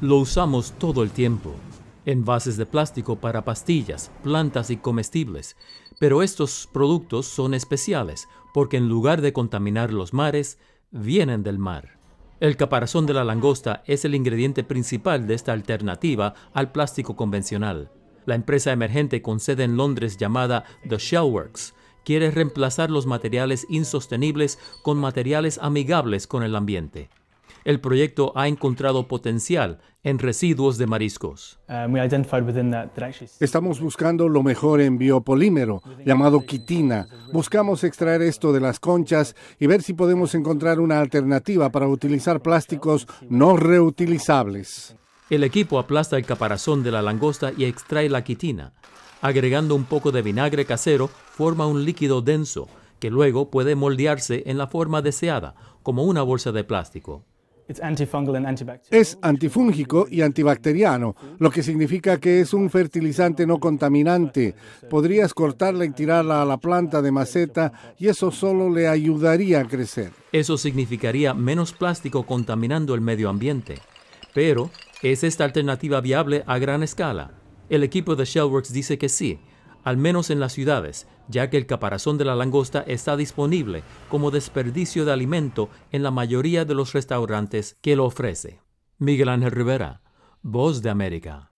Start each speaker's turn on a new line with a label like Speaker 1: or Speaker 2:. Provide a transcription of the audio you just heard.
Speaker 1: Lo usamos todo el tiempo. Envases de plástico para pastillas, plantas y comestibles. Pero estos productos son especiales porque en lugar de contaminar los mares, vienen del mar. El caparazón de la langosta es el ingrediente principal de esta alternativa al plástico convencional. La empresa emergente con sede en Londres llamada The Shellworks quiere reemplazar los materiales insostenibles con materiales amigables con el ambiente el proyecto ha encontrado potencial en residuos de mariscos.
Speaker 2: Um, Estamos buscando lo mejor en biopolímero, llamado quitina. Buscamos extraer esto de las conchas y ver si podemos encontrar una alternativa para utilizar plásticos no
Speaker 1: reutilizables. El equipo aplasta el caparazón de la langosta y extrae la quitina. Agregando un poco de vinagre casero, forma un líquido denso que luego puede moldearse en la forma deseada, como una bolsa de plástico.
Speaker 2: Es antifúngico y antibacteriano, lo que significa que es un fertilizante no contaminante. Podrías cortarla y tirarla a la planta de maceta y eso solo le ayudaría a crecer.
Speaker 1: Eso significaría menos plástico contaminando el medio ambiente. Pero, ¿es esta alternativa viable a gran escala? El equipo de Shellworks dice que sí, al menos en las ciudades, ya que el caparazón de la langosta está disponible como desperdicio de alimento en la mayoría de los restaurantes que lo ofrece. Miguel Ángel Rivera, Voz de América.